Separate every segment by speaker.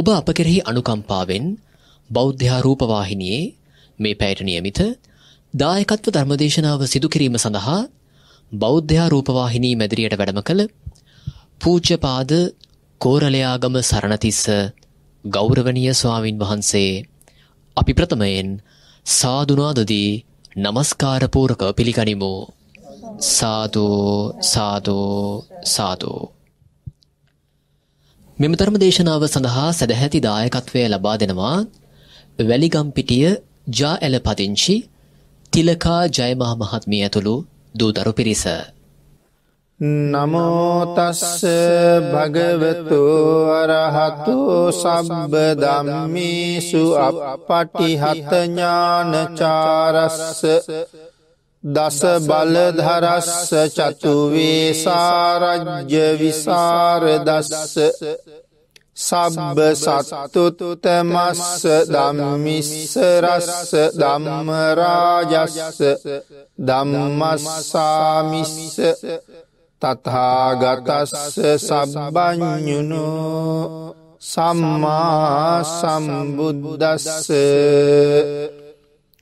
Speaker 1: ඔබ අප කෙරෙහි අනුකම්පාවෙන් බෞද්ධා රූපවාහිනියේ මේ පැයට නියමිත දායකත්ව ධර්මදේශනාව සිදු කිරීම සඳහා බෞද්ධා රූපවාහිනී මැදිරියට වැඩම කළ පූජ්‍යපාද කෝරළයාගම සරණතිස්ස ගෞරවනීය ස්වාමින් වහන්සේ අපි ප්‍රථමයෙන් සාදුනාදදී নমස්කාර පූරකව පිළිගනිමු සාදු සාදු සාදු මෙම ධර්ම දේශනාව සඳහා සදැහැති දායකත්වය ලබා දෙනවා වැලිගම්පිටිය ජා එල පදිංචි තිලකා ජයමා මහත්මිය ඇතුළු දූදරු පිරිස. නමෝතස්ස භගවතු අරහතු සබ්බ දම්මිසු අප පටිහතඥානචාරස්ස දස බලධරස්ස චතුවේ සාරජ්‍ය විසාරදස්ස සබ්බ සත්තුතුතමස්ස දම්මිස්සරස්ස දම්මරාජස්ස දම්මස්සාමිස්ස තතාගතස්ස සබ්බඥුණු සම්මා සම්බුද්දස්ස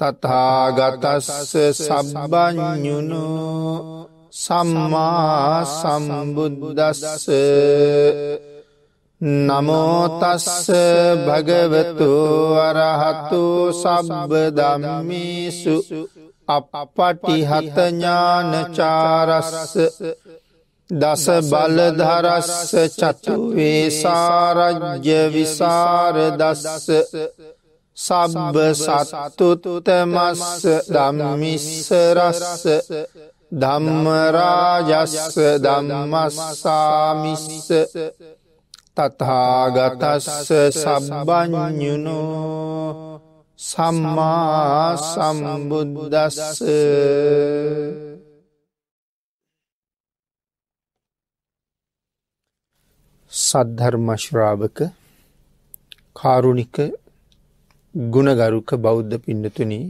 Speaker 1: තතාගතස්ස සබ්බඥුණු සම්මා සම්බුද්දස්ස නමෝතස්ස භගවතු අරහතු සබ්බ දම්මිසු අපපටිහතඥානචාරස්ස දස බලධරස්ස චතුවේ සාරජ්‍ය විසාරදස්ස සබ්බ සත්තුතමස්ස ධම්මිස්සරස්ස ධම්මරාජස්ස ධම්මස්සාමිස්ස තතාගතස්ස සබ්බඥුණෝ සම්මා සම්බුද්දස්ස සද්ධර්මශ්‍රාවක කාරුණික ගුණගරුක බෞද්ධ පින්නතුනී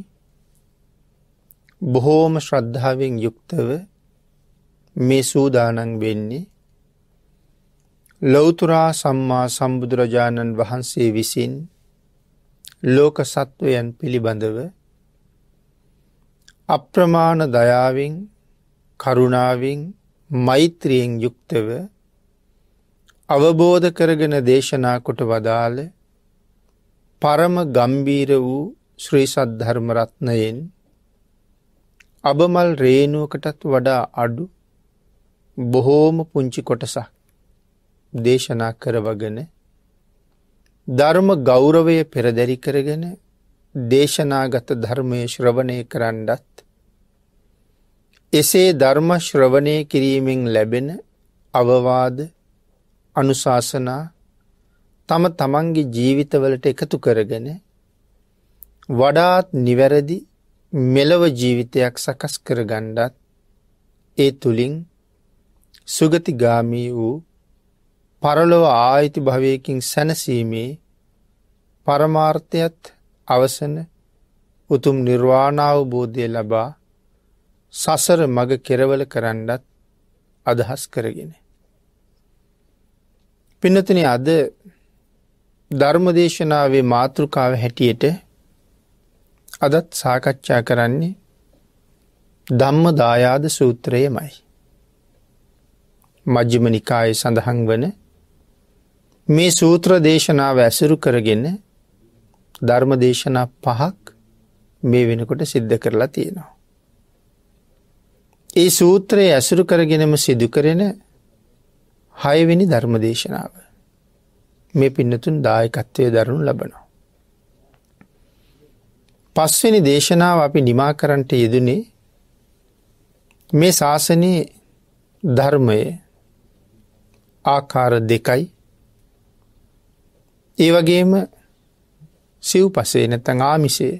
Speaker 1: බොහෝම ශ්‍රද්ධාවෙන් යුක්තව මේ සූදානන් වෙන්නේ ලොවතුරා සම්මා සම්බුදුරජාණන් වහන්සේ විසින් ලෝක සත්වයන් පිළිබඳව අප්‍රමාණ දයාවෙන් කරුණාවෙන් මෛත්‍රියෙන් යුක්තව අවබෝධ කරගෙන දේශනා කොට වදාළ පරම ගම්බීර වූ ශ්‍රීසත් ධර්මරත්නයෙන් අබමල් රේනුවකටත් වඩා අඩු බොහෝම පුංචි කොටසක් දේශනා කරවගෙන ධර්ම ගෞරවය පෙරදැරි කරගෙන දේශනාගත ධර්මය ශ්‍රවණය කරන්නත් එසේ ධර්ම ශ්‍රවණය කිරීමෙන් ලැබෙන අවවාද අනුශාසනා තම තමන්ගේ ජීවිතවලට එකතු කරගෙන වඩාත් නිවැරදි මෙලව ජීවිතයක් සකස් කර ගණ්ඩත් ඒ තුළින් සුගතිගාමී වූ පරලොව ආයිති භවයකින් සැනසීමේ පරමාර්ථයත් අවසන උතුම් නිර්වාණාවබෝධය ලබා සසර මග කෙරවල කරන්නත් අදහස් කරගෙන. පිනතින අද ධර්මදේශනාවේ මාතෘකාව හැටියට අදත් සාකච්ඡා කරන්නේ ධම්ම දායාද සූත්‍රයමයි. මජ්්‍යම නිකාය සඳහන් වන මේ සූත්‍ර දේශනාව ඇසුරු කරගෙන ධර්ම දේශනා පහක් මේ වෙනකොට සිද්ධ කරලා තියෙනවා. ඒ සූත්‍රයේ ඇසුරු කරගෙනම සිදුකරෙන හයවෙනි ධර්ම දේශනාව. මේ පින්නතුන් දායකත්වය දරනු ලබනවා. පස්වෙනි දේශනාව අපි නිමා කරන්ට යෙදනේ මේ ශාසනයේ ධර්මය ආකාර දෙකයි ඒ වගේම සිව් පසේ නැතං ආමිසේ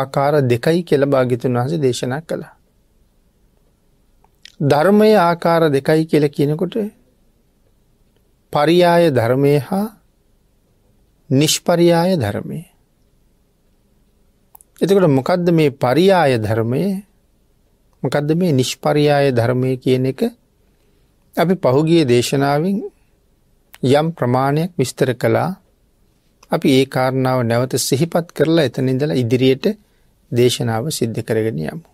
Speaker 1: ආකාර දෙකයි කෙළ භාගිතුන් වහස දේශනා කළ. ධර්මය ආකාර දෙකයි කියල කියනකොට පරියාය ධර්මය හා නිෂ්පරියාය ධර්මය. එතකට මොකදද මේ පරියාය ධර්මය මොකදද මේ නිෂ්පරියාය ධර්මය කියන එක අපි පහුගිය දේශනාවෙන් යම් ප්‍රමාණයක් විස්තර කළා අපි ඒ කාරණාව නැවත සිහිපත් කරලා එතන ඉඳලා ඉදිරියට දේශනාව සිද්ධ කරගෙන යමු.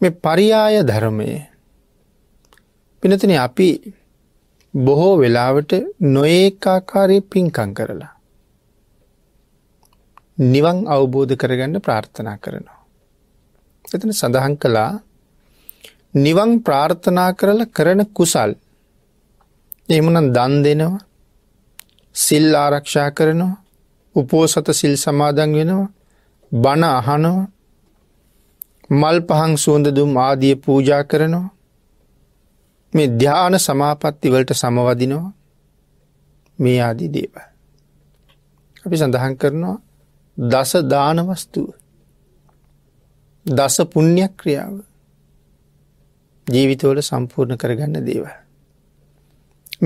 Speaker 1: මේ පරියාය ධර්මය පිනතන අපි බොහෝ වෙලාවට නොඒකාකාරය පින්කං කරලා. නිවන් අවබෝධ කරගන්න ප්‍රාර්ථනා කරනවා. එතන සඳහන් කළා නිවන් ප්‍රාර්ථනා කරල කරන කුසල් එමනම් දන් දෙනවා සිල් ආරක්ෂා කරනවා උපෝසත සිල් සමාදන් වෙනවා බණ අහනවා මල් පහන් සුවඳ දුම් ආදිය පූජා කරනවා මේ ධ්‍යාන සමාපත්ති වලට සමවදිනවා මේ ආදී දේව. අපි සඳහන් කරනවා දස දානවස්තුව දස පුුණ්්‍යයක් ක්‍රියාව ජීවිතවල සම්පූර්ණ කරගන්න දේව.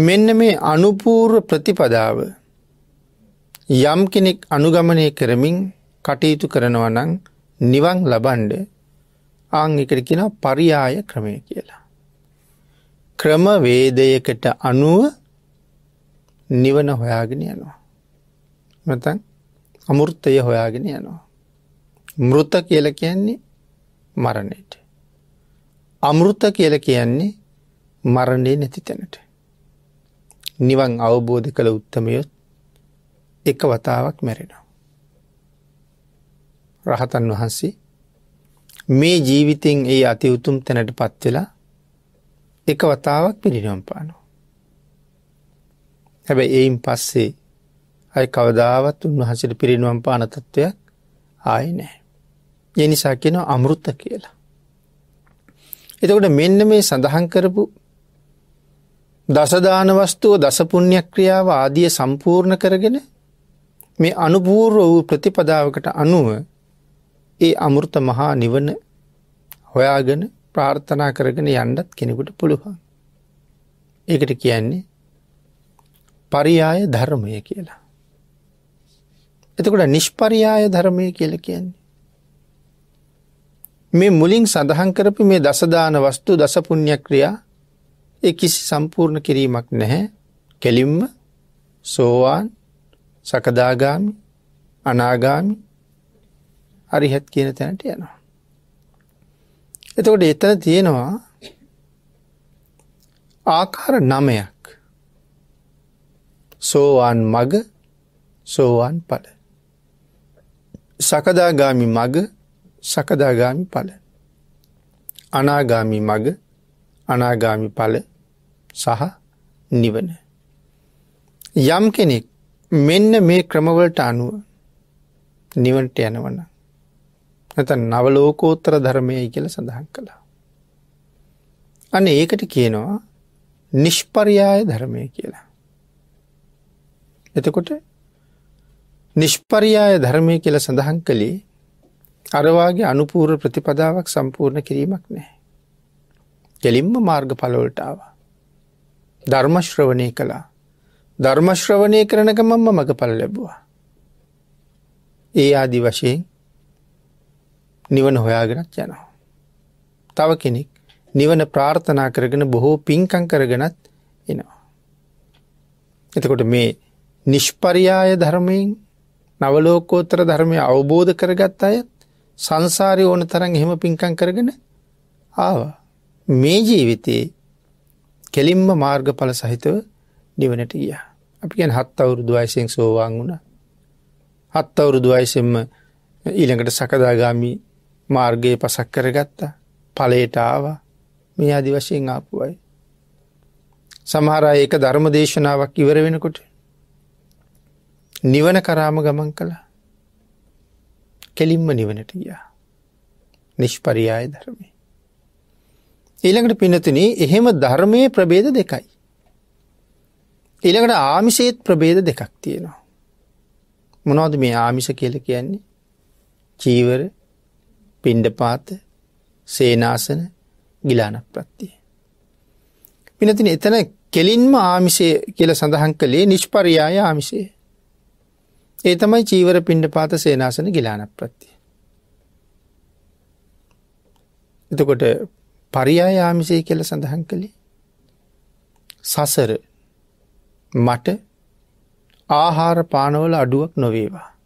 Speaker 1: මෙන්න මේ අනුපූර්ව ප්‍රතිපදාව යම් කෙනෙක් අනුගමනය කරමින් කටයුතු කරනවනං නිවන් ලබන්ඩ ආං එකට කියෙන පරියාය ක්‍රමය කියලා. ක්‍රමවේදයකට අනුව නිවන හොයාගෙන යනවා. මතන් අමුෘත්තය හොයාගෙන යනවා. මෘත කියල කියන්නේ මරණයට. අමෘත කියල කියන්නේ මරණය නැති තැනට. නිවන් අවබෝධ කළ උත්තමයොත් එක වතාවක් මැරෙනවා. රහතන් වහන්සේ මේ ජීවිතෙන් ඒ අති උතුම් තැනට පත්වෙලා එක වතාවක් පිරිනිවම් පානවා. හැබැ එයින් පස්සේ අය කවදාවත් උන්වහසට පිරිනිවම් පානතත්වයක් ආය නෑ. එනිසා කියෙන අමෘත්ත කියලා. එතකොට මෙන්න මේ සඳහන් කරපු දසදානවස්තුව දසපුුණ්‍යක්‍රියාව ආදිය සම්පූර්ණ කරගෙන මේ අනුපූර්ව වූ ප්‍රතිපදාවකට අනුව ඒ අමෘත මහා නිවන හොයාගෙන ප්‍රාර්ථනා කරගෙන යන්නත් කෙනෙකුට පුළුවන්. ඒකට කියන්නේ පරියාය ධර්මය කියලා. එතකොට නිෂ්පරියාය ධර්මය කියල කියන්නේ. මේ මුලින් සඳහන් කරපු මේ දසදාන වස්තු දසපුුණ්්‍ය ක්‍රියා ඒ කිසි සම්පූර්ණ කිරීමක් නැහැ කෙලින්ම සෝවාන් සකදාගාමි අනාගාමි අරිහැත් කියන තැනට යනවා. එතකොට එතන තියෙනවා ආකාර නමයක් සෝවාන් මග සෝවාන් පල. සකදාගාමි මග සකදාගාමි පල. අනාගාමි මග අනාගාමි පල සහ නිවන. යම් කෙනෙක් මෙන්න මේ ක්‍රමවලට අනුව නිවට යනවනම්. නැත නවලෝකෝත්තර ධර්මය කියල සඳහන් කළා. අන ඒකට කියනවා නිෂ්පරියාය ධර්මය කියලා. එතකොට නිෂ්පරියාය ධර්මය කියල සඳහන් කළේ අරවාගේ අනුපූර ප්‍රතිපදාවක් සම්පූර්ණ කිරීමක් නෑ. කෙලින්ම මාර්ග පලොල්ටාව. ධර්මශ්‍රවනය කළා ධර්මශ්‍රවනය කරනක මම මඟ පල් ලැබවා. ඒ ආදි වශයෙන් නිවන හොයාගෙනත් යනවා. තව කෙනෙක් නිවන ප්‍රාර්ථනා කරගෙන බොහෝ පින්කං කරගෙනත් එනවා. එතකොට මේ නිෂ්පරියාය ධර්මයෙන් නවලෝකෝත්තර ධර්මය අවබෝධ කරගත් අයත් සංසාරය ඕන තරන් එහෙම පින්කං කරගෙන ආව මේ ජීවිතයේ කෙලින්ම මාර්ගඵල සහිතව නිවනට ගිය. අපි ගැන හත් අවුරුදු අයිසිෙන් සෝවාන් වුණ. හත් අවුරුදු අයිසෙන්ම ඊළඟට සකදාගාමී මාර්ගයේ පසක් කරගත්තා පලේටාව මේ අදි වශයෙන් ආපුුවයි. සමහරා ඒක ධර්ම දේශනාවක් ඉවර වෙනකොට නිවන කරාම ගමන් කළ කෙලින්ම නිවනට ගියා නිෂ්පරියාය ධර්මය. ඊළඟට පිනතින එහෙම ධර්මය ප්‍රබේද දෙකයි. ඊළඟට ආමිසේත් ප්‍රබේද දෙකක් තියෙනවා. මොනෝද මේ ආමිස කියල කියන්නේ චීවර පිණ්ඩපාත සේනාසන ගිලානක් ප්‍රත්තිය. පිනතින එතන කෙලින්ම ආමිසේ කියල සඳහන් කළේ නිෂ්පරියාය ආමිසේ. ඒ තමයි චීවර පිණ්ඩපාත සේනාසන ගිලානක් ප්‍රත්තිය. එතකොට පරියාය ආමිසේ කියල සඳහන් කළේ සසර මට ආහාර පානවල අඩුවක් නොවේවා.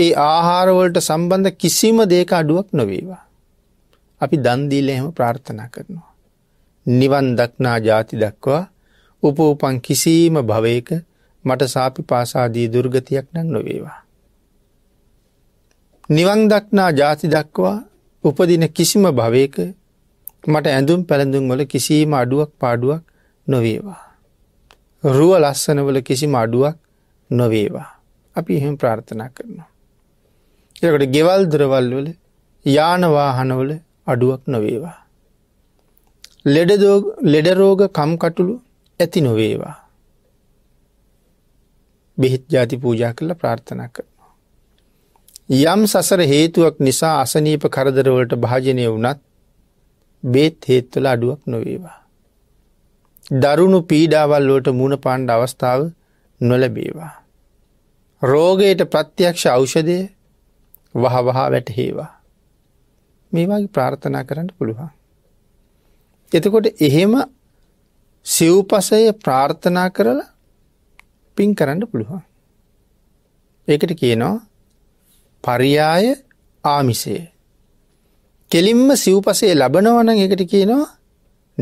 Speaker 1: ඒ ආහාරවලට සම්බන්ධ කිසිම දේක අඩුවක් නොවේවා. අපි දන්දීල එහෙම ප්‍රාර්ථනා කරනවා. නිවන් දක්නා ජාති දක්වා උපෝපන් කිසිීම භවයක මට සාපි පාසාදී දුර්ගතියක් නම් නොවේවා. නිවන් දක්නා ජාති දක්වා උපදින කිසිම භවයක මට ඇඳුම් පැළඳුම් වල කිසිීම අඩුවක් පාඩුවක් නොවේවා. රුව ලස්සනවල කිසිම අඩුවක් නොවේවා. අපි එහෙම ප්‍රාර්ථනා කරනවා. එකට ගෙවල් දරවල්වල යානවාහනවල අඩුවක් නොවේවා. ලෙඩරෝග කම්කටුළු ඇති නොවේවා. බෙහිත් ජාති පූජා කරල ප්‍රාර්ථනා කරනවා. යම් සසර හේතුවක් නිසා අසනීප කරදරවලට භාජනය වුනත් බේත් හේත්වල අඩුවක් නොවේවා. දරුණු පීඩාවල් වලට මුණ පාණ්ඩ අවස්ථාව නොලබේවා. රෝගයට ප්‍රත්‍යක්ෂ අෞෂදය වහවහා වැටහේවා. මේවාගේ ප්‍රාර්ථනා කරන්න පුළුවන්. එතකොට එහෙම සිව්පසය ප්‍රාර්ථනා කරලා පින් කරන්න පුළුවන්. ඒකට කියනවා පරියාය ආමිසය. කෙලින්ම සිව්පසේ ලබනවන එකට කියනවා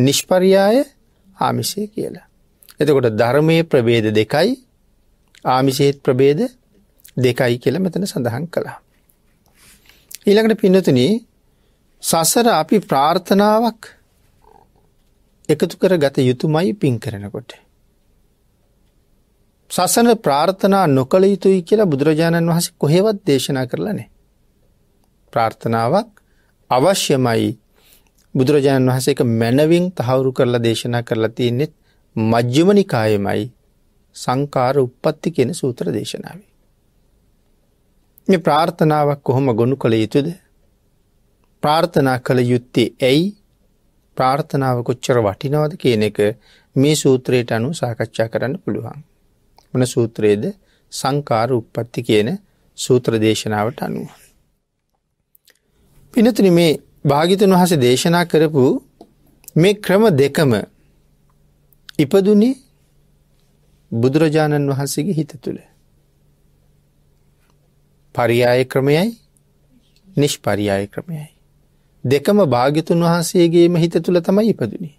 Speaker 1: නිෂ්පරියාය ආමිසය කියලා. එතකොට ධර්මය ප්‍රබේද දෙකයි ආමිසේත් ප්‍රබේද දෙකයි කියල මෙතන සඳහන් කලා. ඊළඟට පින්නතුන සසර අපි ප්‍රාර්ථනාවක් එකතු කර ගත යුතුමයි පින් කරනකොට. සසන ප්‍රාර්ථනා නොකළ යුතුයි කියලා බුදුරජාණන් වහස කොහෙවත් දේශනා කරලනේ. ප්‍රාර්ථනාවක් අවශ්‍යමයි බුදුරජාණන් වහස එක මැනවින් තහවුරු කරලා දේශනා කරලා තියන්නෙත් මජ්්‍යමනිකායමයි සංකාර උපත්ති කියෙන සූත්‍ර දේශනාවේ. මේ ප්‍රාර්ථනාවක් කොහොම ගොුණු කළ යුතුද ප්‍රාර්ථනා කළ යුත්තේ ඇයි ප්‍රාර්ථනාව කොච්චර වටිනවද කියන එක මේ සූත්‍රයට අනු සාකච්ඡා කරන්න පුළුවන්. වන සූත්‍රයේද සංකාර උප්පත්ති කියන සූත්‍ර දේශනාවට අනුව. පිනතුන මේ භාගිතන් වහස දේශනා කරපු මේ ක්‍රම දෙකම ඉපදුනේ බුදුරජාණන් වහන්සේගේ හිත තුළ. පරියාය ක්‍රමයයි නිෂ්පරියාය ක්‍රමයයි. දෙකම භාගිතුන් වහන්සේගේම හිත තුළ තමයි ඉපදනි.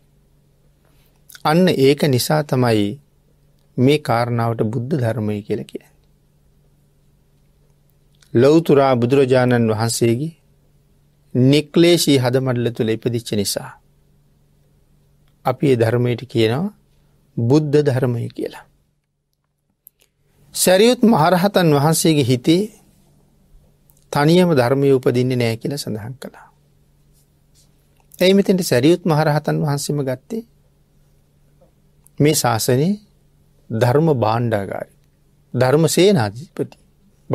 Speaker 1: අන්න ඒක නිසා තමයි මේ කාරණාවට බුද්ධ ධර්මය කියල කිය. ලොවතුරා බුදුරජාණන් වහන්සේගේ නික්ලේශී හදමඩල තුළ ඉපදිච්ච නිසා. අපි ධර්මයට කියනවා බුද්ධ ධර්මය කියලා. සැරියුත් මහරහතන් වහන්සේගේ හිතේ තනියම ධර්මය උපදින්නේ නෑ කියල සඳහන් කළා. ඇයි මෙතෙන්ට සැරියුත් මහරහතන් වහන්සේම ගත්තේ මේ ශාසනයේ ධර්ම බාණ්ඩාගාරි ධර්ම සේනාධිපති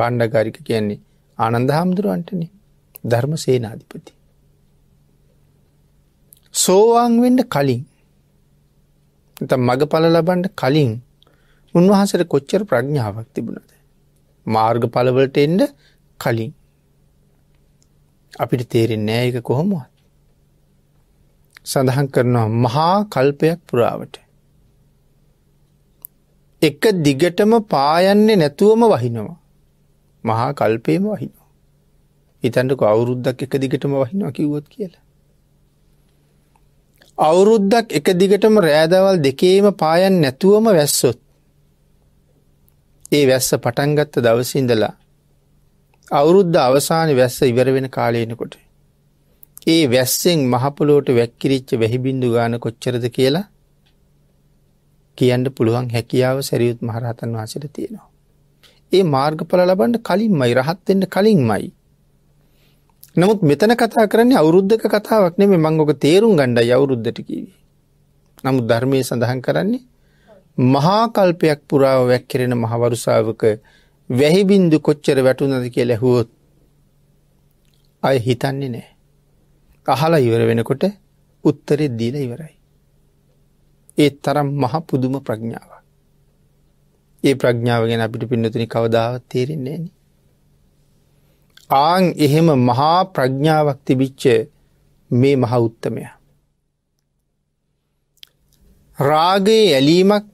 Speaker 1: බණ්ඩගාරික කියන්නේ ආනන්ද හාමුදුරුවන්ටන ධර්ම සේනාධිපති. සෝවාන්වෙන්ඩ කලින් මග පල ලබන්ඩ කලින් උන්වහන්සට කොච්චර ප්‍රඥාවක් තිබුණද. මාර්ග පලවලට එන්ඩ කලින් අපිට තේරෙන්නේ ඒක කොහොමුවත්. සඳහන් කරනවා මහා කල්පයක් පුරාවට. එක දිගටම පායන්නේ නැතුවම වහිනවා. මහා කල්පයම වහිනවා. ඉතන්ටක අවුරුද්දක් එක දිගටම වහිනවා කිව්වොත් කියලා. අවුරුද්දක් එක දිගටම රෑදවල් දෙකේම පායන් නැතුවම වැස්සොත්. ඒ වැස්ස පටන්ගත්ත දවසින්දලා අවුරුද්ධ අවසාන වැස්ස ඉවර වෙන කාලයනකොට. ඒ වැස්සෙන් මහපොලෝට වැක්කිරිච්ච වැහිබින්දු ගාන කොච්චරද කියලා කියන්න පුළුවන් හැකියාව සැරියුත් මහරහතන් වහසට තියෙනවා. ඒ මාර්ගඵල ලබන්ට කලින්මයි රහත්වෙන්ට කලින්මයි. නමුත් මෙතන කතා කරන්නේ අවුරුද්ධක කතාවක් නෙමේ මංගොක තේරුම් ගණ්ඩ අවුරුද්ධට කිවී. නමුත් ධර්මය සඳහන් කරන්නේ මහාකල්පයක් පුරාව වැක්කිරෙන මහවරුසාාවක වැහිබින්දු කොච්චර වැටුනද කිය ලැහුවොත් අය හිතන්නේ නෑ. අහලා ඉවර වෙනකොට උත්තරෙ දීල ඉවරයි. ඒත් තරම් මහ පුදුම ප්‍රඥාව. ඒ ප්‍රඥාව ගැන අපිට පින්නතුනි කවදාවත් තේරෙන්නේ නෑන. ආං එහෙම මහා ප්‍රඥාවක් තිබිච්ච මේ මහ උත්තමය. රාගයේ ඇලීමක්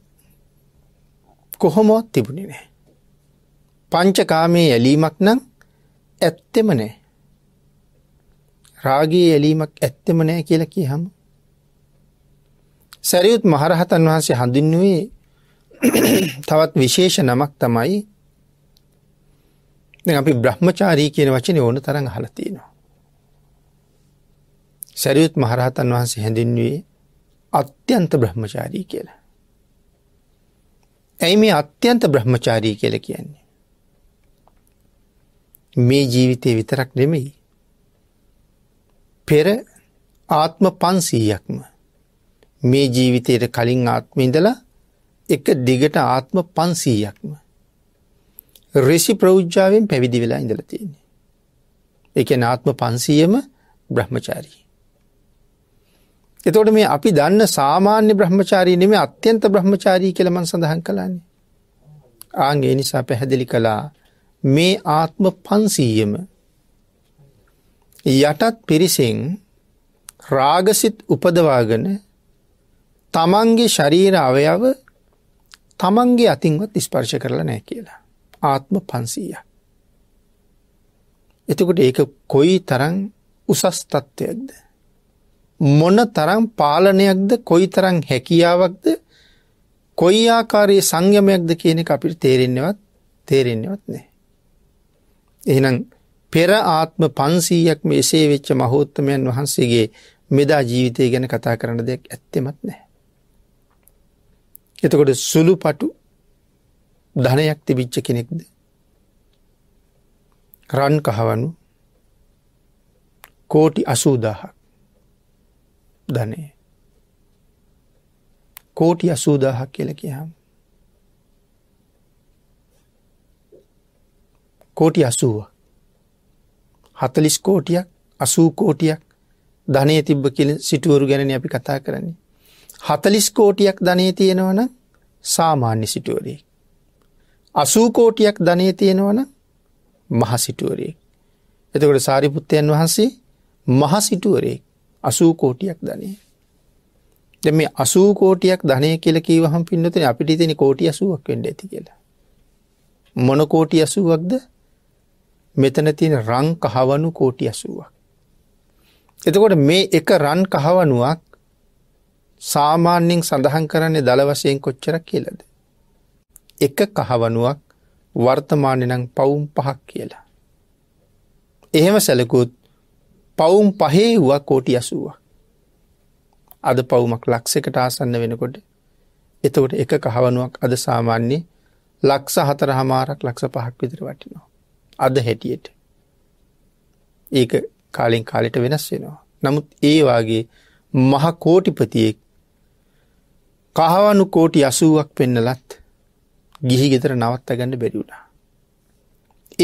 Speaker 1: කොහොමොත් තිබුණි නෑ. පංචකාමයේ ඇලීමක් නම් ඇත්තෙම නෑ. රාගයේ ඇලීමක් ඇත්තෙම නෑ කියලා කියහම. සැරියුත් මහරහතන් වහන්සේ හඳුන්වුවේ තවත් විශේෂ නමක් තමයි දැන් අපි බ්‍රහ්මචාරී කියන වචනේ ඕන තරම් අහලා තියෙනවා. සැරියුත් මහරහතන් වහන්සේ හැඳින්වුවේ අත්‍යන්ත බ්‍රහ්මචාරී කියලා. ඇයි මේ අත්‍යන්ත බ්‍රහ්මචාරී කියලා කියන්නේ? මේ ජීවිතය විතරක් නෙමෙයි. පෙර ආත්ම පන්සීයක්ම මේ ජීවිතයට කලින් ආත්මින්දලා එක දිගට ආත්ම පන්සීයක්ම. රෙසි ප්‍රෞද්ජාවෙන් පැවිදි වෙලා ඉඳල තියෙන්නේ. එක නාත්ම පන්සීයම බ්‍රහ්මචාරී. එතොට මේ අපි දන්න සාමාන්‍ය බ්‍රහ්මචාරී නෙම අත්‍යන්ත බ්‍රහ්මචාරී කෙළමන් සඳහන් කලාන්නේ. ආන්ගේ නිසා පැහැදිලි කලා මේ ආත්ම පන්සීයම යටත් පිරිසිං රාගසිත් උපදවාගෙන තමන්ගේ ශරීර අවයව තමන්ගේ අතින්වත් ස්පර්ශ කරලා නෑ කියලා ආත්ම පන්සීය. එතකොට ඒක කොයි තරං උසස් තත්ත්වයක්ද. මොන තරම් පාලනයක්ද කොයි තරං හැකියාවක්ද කොයි ආකාරයේ සංයමයක්ද කියන අපිට තේරෙන්නවත් තේරෙන්නවත් නෑ. එහෙනම් පෙර ආත්ම 500ක් මේසේ වෙච්ච මහෞත්මයන් වහන්සේගේ මෙදා ජීවිතය ගැන කතා කරන දෙයක් ඇත්තෙමත් නැහැ. එතකොට සුළු පටු ධනයක් තිබිච්ච කෙනෙක්ද. රන් කහවනු කෝටි අසූදාහක් ධනය කෝටි අසූදාහක් කියල කියහම් කෝටි අසුව. හතලිස් කෝටියක් අසූ කෝටියක් ධනය තිබ්බ කියල සිටුවරු ගැන අපි කතා කරන්නේ. හතලිස් කෝටියක් ධනය තියෙනවන සාමාන්‍ය සිටුවරේ. අසූ කෝටියක් ධනය තියෙනවන මහසිටුවරේ. එතකොට සාරිපුත්තයන් වහන්සේ මහසිටුවරේ අසූ කෝටියක් ධනය. දෙ මේ අසූ කෝටියක් ධනය කියලකීවහම් පින්නතන අපිට තින කෝටි අසුවක් වෙන්ඩ ඇති කියලා. මොනකෝටි අසුවක්ද මෙතන තියෙන රං කහවනු කෝටි ඇසුවක්. එතකොට මේ එක රන් කහවනුවක් සාමාන්‍යෙන් සඳහන් කරන්නේ දළවසයෙන් කොච්චර කියලද. එක කහවනුවක් වර්තමානනං පවුම් පහක් කියලා. එහෙම සැලකුත් පවුම් පහේ වුව කෝටි ඇසුවක්. අද පවුමක් ලක්සකට ආසන්න වෙනකොට එතකොට එක කහවනුවක් අද සාමාන්‍යයේ ලක්ෂ හතර හමාරක් ලක්ෂ පහක් විදිර වටිනවා. අද හැටියට. ඒක කාලෙන් කාලෙට වෙනස් වෙනවා. නමුත් ඒවාගේ මහකෝටිපතියෙක් කහවනු කෝටි අසුවක් පෙන්නලත් ගිහි ගෙතර නවත් අගන්න බැරිවුණා.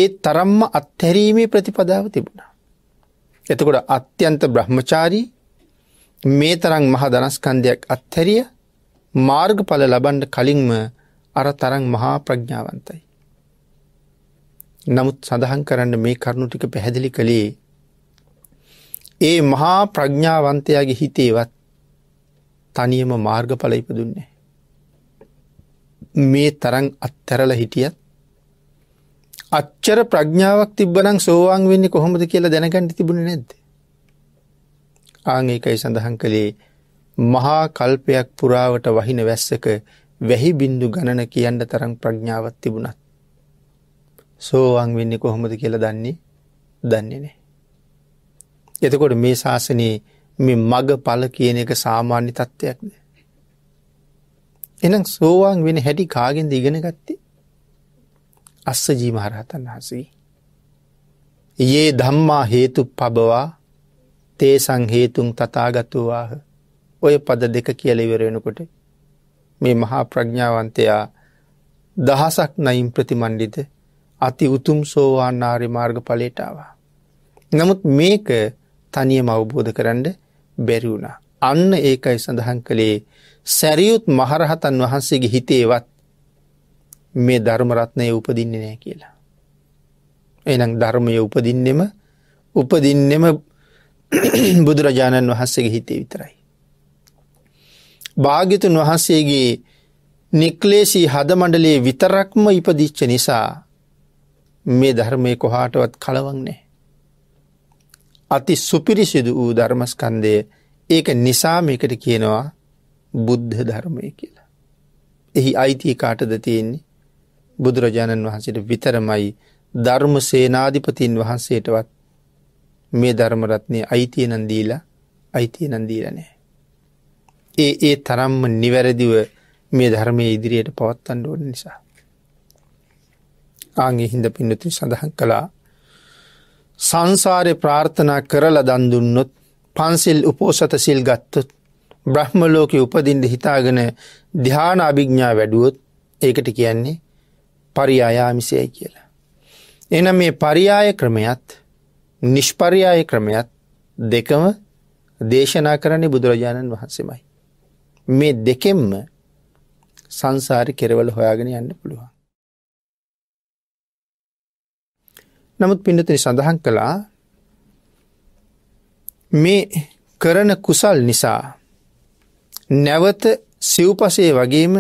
Speaker 1: ඒ තරම්ම අත්හැරීමේ ප්‍රතිපදාව තිබුණා. එතකොට අත්‍යන්ත බ්‍රහ්මචාරී මේ තරං මහ දනස්කන්දයක් අත්හැරිය මාර්ගඵල ලබන්ඩ කලින්ම අර තරං මහා ප්‍රඥාවන්තයි. නමුත් සඳහන් කරන්න මේ කරුණු ටික පැහැදිලි කළේ ඒ මහා ප්‍රඥාවන්තයාගේ හිතේවත් තනියම මාර්ගඵල ඉපදුන්නේ. මේ තරන් අත්තරල හිටියත් අච්චර ප්‍රඥාවක් තිබ්බනං සෝවාන් වෙන්නේ කොහොමද කියලා දැනගන්න තිබුණ නැද්ද. ආංඒකයි සඳහන් කළේ මහා කල්පයක් පුරාවට වහින වැස්සක වැහි බින්දු ගණන කියන්න තරම් ප්‍රඥාවත් තිබුණත්. සෝවන් වෙන්නේ කොහොමද කියලා දන්නේ දන්නේ නෑ. එතකොට මේ ශාසනයේ මේ මග පල කියන එක සාමාන්‍ය තත්ත්වයක් ද. එනම් සෝවාන් වෙන හැටි කාගෙන්ද ඉගෙන ගත්තේ අස්ස ජීමහරහතන් වහසී. ඒ ධම්මා හේතු පබවා තේ සංහේතුන් තතාගතුවාහ ඔය පද දෙක කියල ඉවරෙනකොට මේ මහා ප්‍රඥාවන්තයා දහසක් නයිම් ප්‍රතිමණ්ඩිත අති උතුම් සෝවාන් ආර්ය මාර්ග පලේටාවා. නමුත් මේක තනියම අවබෝධ කරන්න බැරි වුණා. අන්න ඒකයි සඳහන් කළේ සැරියුත් මහරහතන් වහන්සේගේ හිතේවත් මේ ධර්මරත්නය උපදින්නේ නෑ කියලා. එනම් ධර්මය උපදින්නෙම උපදින්නෙම බුදුරජාණන් වහන්සේගේ හිතේ විතරයි. භාගිතුන් වහන්සේගේ නික්ලේසි හදමඩලේ විතරක්ම ඉපදිච්ච නිසා මේ ධර්මය කොහාටවත් කලවන්නේ. අති සුපිරිසිදු වූ ධර්මස්කන්දය ඒක නිසාමකට කියනවා බුද්ධ ධර්මය කියලා. එහි අයිතිය කාටද තියෙන්නේ බුදුරජාණන් වහන්සේට විතරමයි ධර්ම සේනාධිපතින් වහන්සේටවත් මේ ධර්මරත්නය අයිතියනන්දීලා අයිතියනන්දීරණෑ. ඒ ඒ තරම්ම නිවැරදිව මේ ධර්මය ඉදිරියට පවත්තන් ඕන නිසා. කාංගේ හින්ද පින්නති සඳහන් කළා. සංසාරය ප්‍රාර්ථනා කරලා දන්දුන්නොත් පන්සිල් උපෝසත සිල් ගත්තොත් බ්‍රහ්මලෝක උපදින්ද හිතාගෙන දිහාන අභිග්ඥා වැඩුවොත් ඒකට කියන්නේ පරියායාමිසයයි කියලා. එන මේ පරියාය ක්‍රමයත් නිෂ්පරියාය ක්‍රමයත් දෙකම දේශනා කරන්නේ බුදුරජාණන් වහන්සේමයි. මේ දෙකෙම්ම සංසාරි කෙරවල හොයාගෙන යන්න පුළුවන්. නමුත් පිඩතින සඳහන් කළා මේ කරන කුසල් නිසා නැවත සිව්පසේ වගේම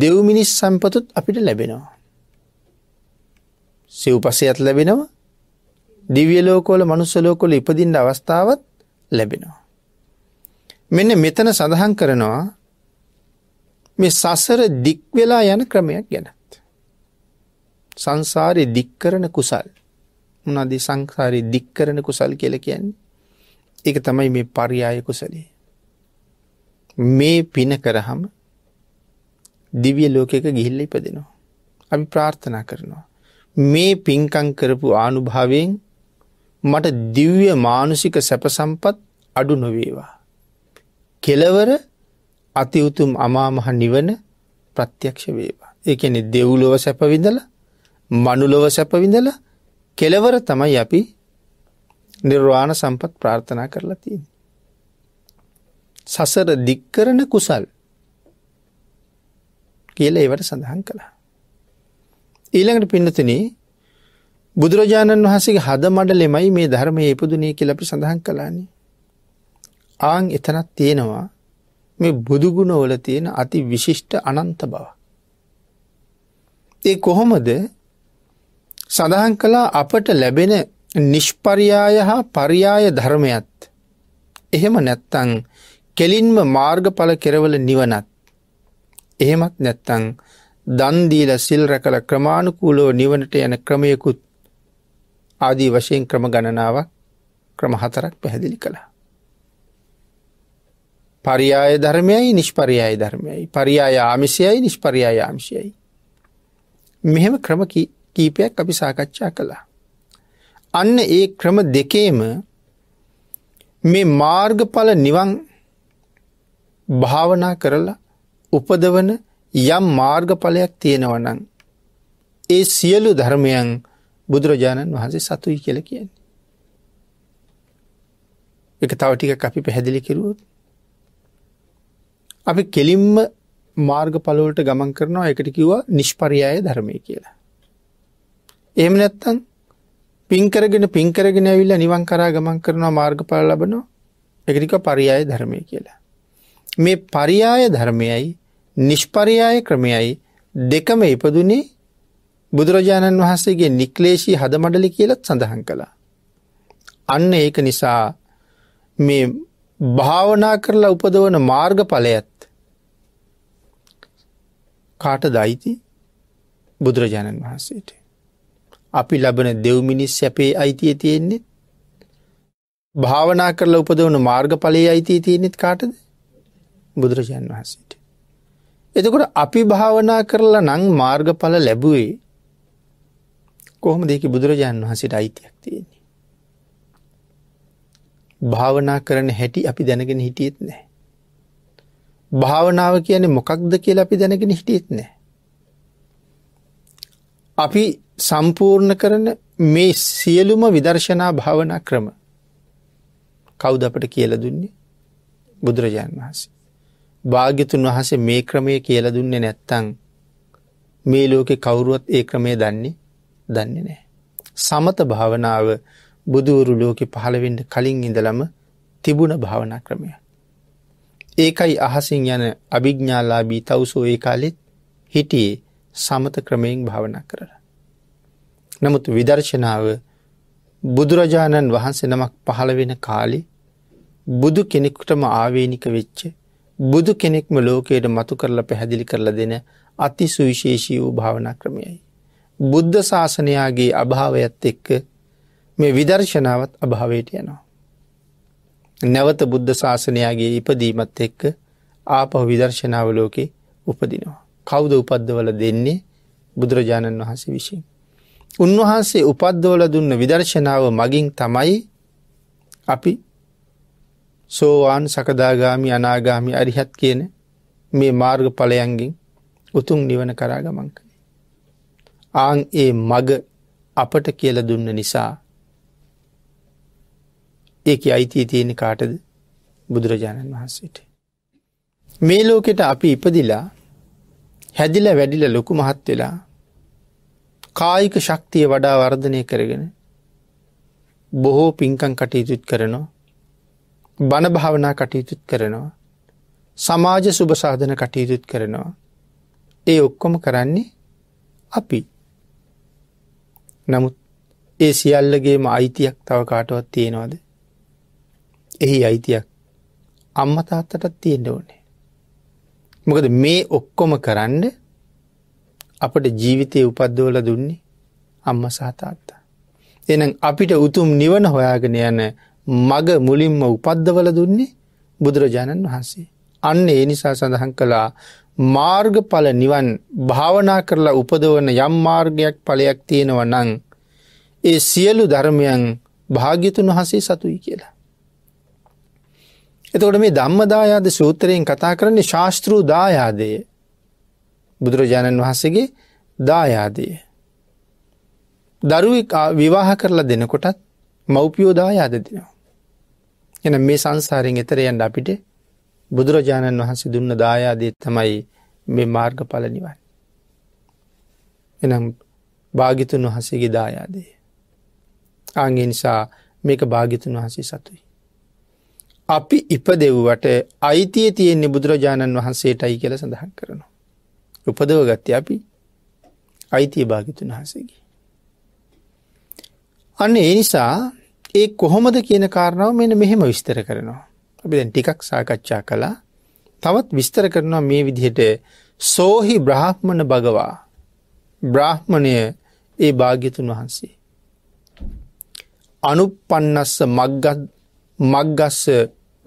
Speaker 1: දෙව්මිනිස් සම්පතුත් අපිට ලැබෙනවා. සිව්පසයත් ලැබෙනවා දිවියලෝකෝල මනුස්සලෝකොල ඉපදින්ට අවස්ථාවත් ලැබෙනවා. මෙන්න මෙතන සඳහන් කරනවා මේ සසර දික්වෙලා යන ක්‍රමයක් ගැනත්. සංසාරය දික්කරන කුසල්. මොනවද සංසාරේ දික් කරන කුසල් කියලා කියන්නේ? ඒක තමයි මේ පරියාය කුසලයේ. මේ පින කරාම දිව්‍ය ලෝකයක ගිහිල්ලා ඉපදෙනවා. අපි ප්‍රාර්ථනා කරනවා. මේ පින්කම් කරපු ආනුභාවයෙන් මට දිව්‍ය මානුෂික සැප සම්පත් අඩු නොවේවා. කෙලවර අති උතුම් අමාමහ නිවන ප්‍රත්‍යක්ෂ වේවා. ඒ කියන්නේ දෙව්ලොව සැප විඳලා මනුලොව සැප විඳලා කෙලවර තමයි අපි නිර්වාණ සම්පත් ප්‍රාර්ථනා කරලා තියෙන. සසර දික්කරන කුසල් කියල ඒවට සඳහන් කළා. ඊළඟට පින්නතන බුදුරජාණන් වහසේ හද මඩ ලෙමයි මේ ධර්ම ඒපුදුනය කියලපි සඳහන් කලානි. ආං එතනත් තියෙනවා මේ බුදුගුණවල තියෙන අති විශිෂ්ට අනන්ත බව. ඒ කොහොමද සඳහන් කලා අපට ලැබෙන නිෂ්පරියාය හා පරියාය ධර්මයත්. එහෙම නැත්තං කෙලින්ම මාර්ගඵල කෙරවල නිවනත්. එහෙමත් නැත්තං දන්දීල සිල් රැකල ක්‍රමාණුකූලෝ නිවනට යන ක්‍රමයකුත් ආදී වශයෙන් ක්‍රම ගණනාවක් ක්‍රම හතරක් පැහැදිලි කළා. පරියාය ධර්මයයි නිෂ්පරියාය ධර්මයයි පරියාය ආමිසියයි නිෂ්පරියාය ආමිශයයි. මෙහෙම ක්‍රමකි කීපයක් අපි සාකච්ඡා කළා. අන්න ඒ ක්‍රම දෙකේම මේ මාර්ගඵල නිවන් භාවනා කරලා උපදවන යම් මාර්ගඵලයක් තියෙනවනං. ඒ සියලු ධර්මයන් බුදුරජාණන් වහන්සේ සතුයි කියල කියන්නේ. එක තව ටික අපි පැහැදිලි කිරුවොත්. අපි කෙලින්ම මාර්ගඵලවලට ගමන් කරනවා එකට කිව්වා නිෂ්පරියාය ධර්මය කියලා. එහෙම නැත්තම් පින්කරගෙන පින්කරගෙන ඇවිල්ල නිවන් කරා ගමන් කරනවා මාර්ගඵල ලබනවා එකටික පරියාය ධර්මය කියලා. මේ පරියාය ධර්මයයි නිෂ්පරියාය ක්‍රමයයි දෙකම ඉපදුනේ බුදුරජාණන් වහන්සේගේ නික්ලේශී හදමඩලි කියලත් සඳහන් කළා. අන්න ඒක නිසා මේ භාවනා කරලා උපදවන මාර්ග පලයත් කාට දයිති බුදුරජාණන් වහන්සේට. අපි ලබන දෙව්මිනිස් සැපේ අයිතිය තියෙන්නේ භාවනා කරලා උපදවන මාර්ග පලේ අයිතිය තියෙනෙත් කාටද බුදුරජාන් වහන්සේට. එතකොට අපි භාවනා කරලා නං මාර්ගඵල ලැබුවේ කොහොම දෙක බුදුරජාණන් වහන්සට අයිතියක් තියෙන්නේ. භාවනා කරන හැටි අපි දැනගෙන හිටියත් නෑ. භාවනාව කියන්නේ මොකක්ද කියලා අපි දැනගෙන හිටියත් නෑ. අපි සම්පූර්ණ කරන මේ සියලුම විදර්ශනා භාවන ක්‍රම කවුද අපට කියල දුන්නේ බුදුරජාණන් වහන්සේ. භාග්‍යතුන් වහසේ මේ ක්‍රමය කියල දුන්නේ නැත්තං මේ ලෝකෙ කවුරුවත් ඒ ක්‍රමය දන්නේ දන්නේ නෑ. සමත භාවනාව බුදුවරු ලෝකෙ පහළවෙන්ට කලින් ඉඳලම තිබුණ භාවනා ක්‍රමය. ඒකයි අහසින් යන අභිග්ඥාලාබී තවසෝ ඒ කාලෙත් හිටියේ සමත ක්‍රමයෙන් භාවනා කරලා. නමුත් විදර්ශනාව බුදුරජාණන් වහන්සේ නමක් පහළ වෙන කාලි බුදු කෙනෙක්ටම ආවේනික වෙච්ච බුදු කෙනෙක්ම ලෝකයට මතු කරලා පැහැදිලි කරලා දෙන අති සුවිශේෂී වූ භාවනා ක්‍රමයයි. බුද්ධ ශාසනයාගේ අභාවයත් එක්ක මේ විදර්ශනාවත් අභාවයට යනවා. නැවත බුද්ධ ශාසනයාගේ ඉපදීමත් එක්ක ආපහු විදර්ශනාව ලෝකේ උපදිනවා. කෞුද උපද්දවල දෙන්නේ බුදුරජාණන් වහන්සේ විසින්. උන්වහන්සේ උපද්දෝල දුන්න විදර්ශනාව මගින් තමයි අපි සෝවාන් සකදාගාමි අනාගාමි අරිහත් කියන මේ මාර්ග පලයන්ගෙන් උතුම් නිවන කරාගමංක. ආං ඒ මග අපට කියල දුන්න නිසා ඒක අයිතිය තියෙන කාටද බුදුරජාණන් වහන්සේට. මේ ලෝකෙට අපි ඉපදිලා හැදිල වැඩිල ලොකු මහත් වෙලා කායික ශක්තිය වඩා වර්ධනය කරගෙන බොහෝ පින්කං කටයුතුත් කරනවා බණ භාවනා කටයුතුත් කරනවා සමාජ සුභසාධන කටයුතුත් කරනවා ඒ ඔක්කොම කරන්නේ අපි නමුත් ඒ සියල්ලගේම අයිතියක් තව කාටවත් තියෙනවාද එහි අයිතියක් අම්මතාත්තටත් තියෙන්ට ඕනේ මොකද මේ ඔක්කොම කරන්න අපට ජීවිතය උපද්දෝල දුන්නේ අම්ම සහතාත්තා. එනම් අපිට උතුම් නිවන හොයාගෙන යන මග මුලින්ම උපද්දවල දුන්නේ බුදුරජාණන් වහන්සේ. අන්න ඒ නිසා සඳහන් කළා මාර්ගඵල නිවන් භාවනා කරලා උපදවන යම් මාර්ගයක් ඵලයක් තියෙනව නං. ඒ සියලු ධර්මයන් භාග්‍යතුන් වහසේ සතුයි කියලා. එතකොට මේ ධම්මදායාද සූත්‍රයෙන් කතා කරන්නේ ශාස්තෘූ දායාදය බුදුරජාණන් වහන්සේගේ දායාදය. දරුවෙක් විවාහ කරලා දෙනකොටත් මව්පියෝ දායාද දෙනවා. එන මේ සංසාරෙන් එතර යන්න අපිට බුදුරජාණන් වහන්සේ දුන්න දායාදේ තමයි මේ මාර්ග පලනිවන්. එනම් භාගිතුන් වහසේගේ දායාදේ. ආගේ නිසා මේක භාගිතුන් වහසේ සතුයි. අපි ඉප දෙව්වට අයිතිය තියෙන්නේ බුදුරජාණන් වහන්සේටයි කියල සඳහන් කරනවා. උපදව ගත්ත අපි අයිතිය භාගිතුන් වහසගේ. අන්න ඒ නිසා ඒ කොහොමද කියන කාරණාව මෙන මෙහෙම විස්තර කරනවා. අපි දැන් ටිකක් සාකච්ඡා කලා තවත් විස්තර කරනවා මේ විදිහට සෝහි බ්‍රහ්මණ භගවා බ්‍රාහ්මණය ඒ භාග්‍යතුන් වහන්සේ. අනුපන්නස්ස මක්ගස්ස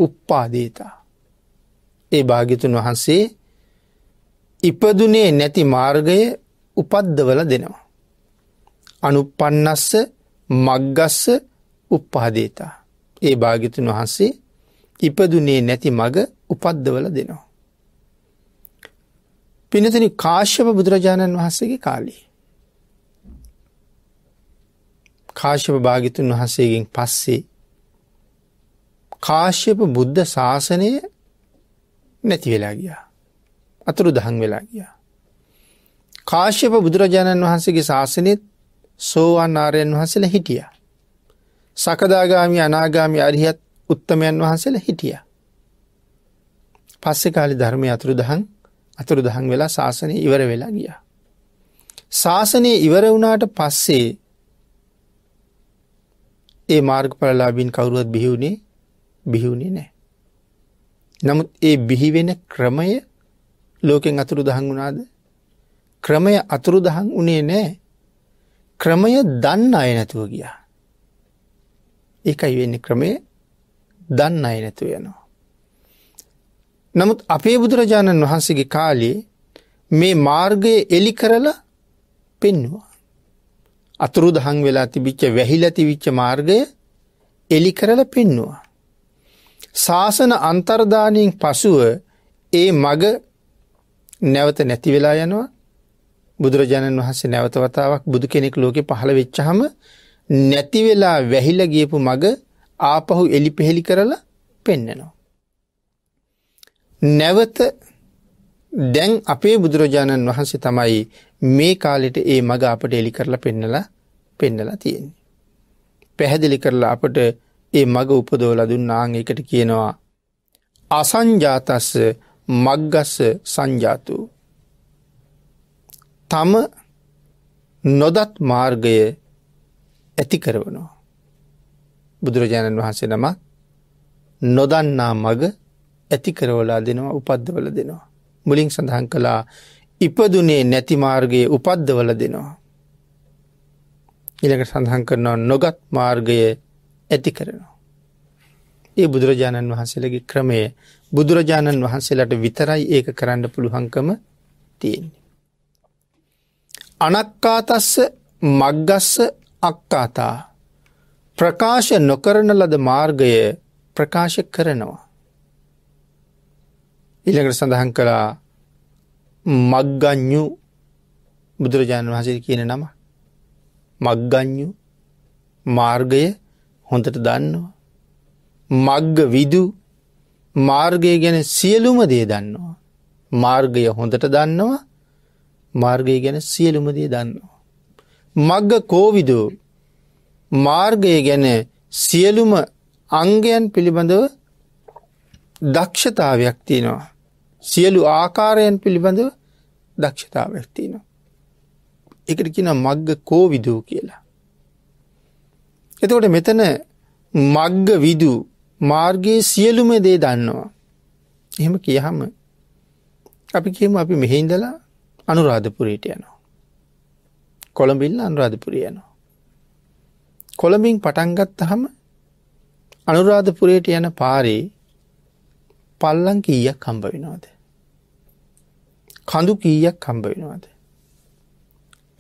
Speaker 1: උප්පාදේතා. ඒ භාගිතුන් වහන්සේ ඉපදුනේ නැති මාර්ගය උපද්දවල දෙනවා. අනුපන්නස්ස මග්ගස්ස උප්පහදේතා. ඒ භාගිතුන් වහන්සේ ඉපදුනේ නැති මග උපද්දවල දෙනවා. පිනතිනි කාශ්‍යප බුදුරජාණන් වහන්සේගේ කාලී. කාශ්‍යප භාගිතුන් වහන්සේගෙන් පස්සේ කාශ්‍යප බුද්ධ ශාසනය නැති වෙලා ගියා. අතුරු දහන් වෙලා ගියා. කාශ්‍යප බුදුරජාණන් වහන්සේගේ ශාසනත් සෝවාන් ආරයන් වහන්සේල හිටිය. සකදාගාමි අනාගාමි අරිහත් උත්තමයන් වහන්සේල හිටිය. පස්සෙ කාලි ධර්මය අතුරු දහන් අතුරු දහන් වෙලා ශාසනය ඉවර වෙලා ගිය. ශාසනය ඉවර වුණාට පස්සේ ඒ මාර්ග පලලාබින් කවරුවත් බිහිවුණේ බිහිවුණේ නෑ. නමුත් ඒ බිහිවෙන ක්‍රමය ලෝකෙන් අතුරු දහන් වුණාද ක්‍රමය අතුරු දහන් වනේ නෑ ක්‍රමය දන්න අය නැතුව ගියා ඒකයි වෙන්න ක්‍රමය දන්න අය නැතුව යනවා නමුත් අපේ බුදුරජාණන් වහන්සේගේ කාලේ මේ මාර්ගය එලි කරලා පෙන්නවා අතුරු දහන් වෙලා තිබිච්ච වැහිලති විච්ච මාර්ගය එලි කරල පෙන්නවා. ශාසන අන්තර්ධානයෙන් පසුව ඒ මග නැවත නැති වෙලා යනවා බුදුරජාණන් වහන්සේ නැවත වතාවක් බුදු කෙනෙක් ලෝකෙ පහළ වෙච්චහම නැති වෙලා වැහිලා ගියපු මග ආපහු එලි පෙහෙලි කරලා පෙන්නනවා. නැවත දැන් අපේ බුදුරජාණන් වහන්සේ තමයි මේ කාලෙට ඒ මඟ අපට එලි කරලා පෙන්නලා පෙන්නලා තියෙන්නේ. පැහැදිලි කරලා අපට ඒ මඟ උපදෝල දුන්නාං එකට කියනවා අසංජාතස්ස මක්ගස්ස සංජාතු තම නොදත් මාර්ගය ඇති කරවනවා. බුදුරජාණන් වහන්සේ නම නොදන්නා මග ඇති කරවලා දෙනවා උපද්දවල දෙනවා. මුලින් සඳහන් කළා ඉපදුනේ නැති මාර්ගයේ උපද්දවල දෙනවා. ඉළඟ සඳහන් කරනවා නොගත් මාර්ගය ඇති කරනවා. ඒ බුදුරජාණන් වහන්සේලගේ ක්‍රමය බුදුරජාණන් වහන්සේලට විතරයි ඒක කරන්න පුළුහංකම තියෙන්නේ. අනක්කාතස්ස මග්ගස්ස අක්කාතා ප්‍රකාශ නොකරන ලද මාර්ගය ප්‍රකාශ කරනවා. ඉළඟට සඳහන් කළා මග්ගඥු බුදුරජාණන් වහසේ කියන නම මග්ගඥු මාර්ගය හොඳට දන්නවා. මග්ග විදුු මාර්ගය ගැන සියලුම දේ දන්නවා. මාර්ගය හොඳට දන්නවා මාර්ගය ගැන සියලුම දේ දන්නවා. මග්ග කෝවිදු මාර්ගය ගැන සියලුම අංගයන් පිළිබඳව දක්ෂතාවයක් තියෙනවා. සියලු ආකාරයන් පිළිබඳව දක්ෂතාවයක් තියෙනවා. එකට කියන මග්ග කෝවිදූ කියලා. එතකොට මෙතන මග්ග විදූ මාර්ගයේ සියලුම දේ දන්නවා. එහෙම කියහම අපි කියම අපි මෙහින්දලා අනුරාධපුරයට යනවා. කොළඹිල්ල අනුරාධපුරයනවා. කොළඹින් පටන්ගත්ත හම අනුරාධපුරයට යන පාරේ පල්ලං කීයක් කම්බ වෙනවාද. කඳු කීයක් කම්බ වෙනවාද.